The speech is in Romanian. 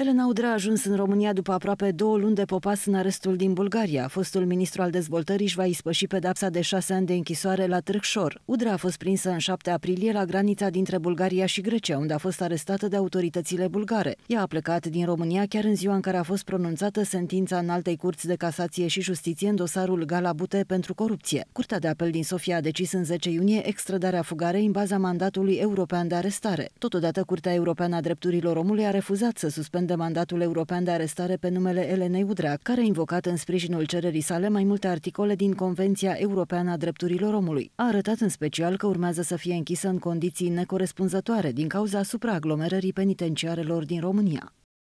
Elena Udrea a ajuns în România după aproape două luni de popas în arestul din Bulgaria. Fostul ministru al dezvoltării își va ispăși pedapsa de șase ani de închisoare la Târgșor. Udrea a fost prinsă în 7 aprilie la granița dintre Bulgaria și Grecia, unde a fost arestată de autoritățile bulgare. Ea a plecat din România chiar în ziua în care a fost pronunțată sentința în altei curți de casație și justiție în dosarul Gala Bute pentru corupție. Curtea de apel din Sofia a decis în 10 iunie extrădarea fugarei în baza mandatului european de arestare. Totodată, Curtea Europeană a Drepturilor Omului a refuzat să suspende de mandatul european de arestare pe numele Elenei Udrea, care a invocat în sprijinul cererii sale mai multe articole din Convenția Europeană a Drepturilor Omului. A arătat în special că urmează să fie închisă în condiții necorespunzătoare din cauza supraaglomerării penitenciarelor din România.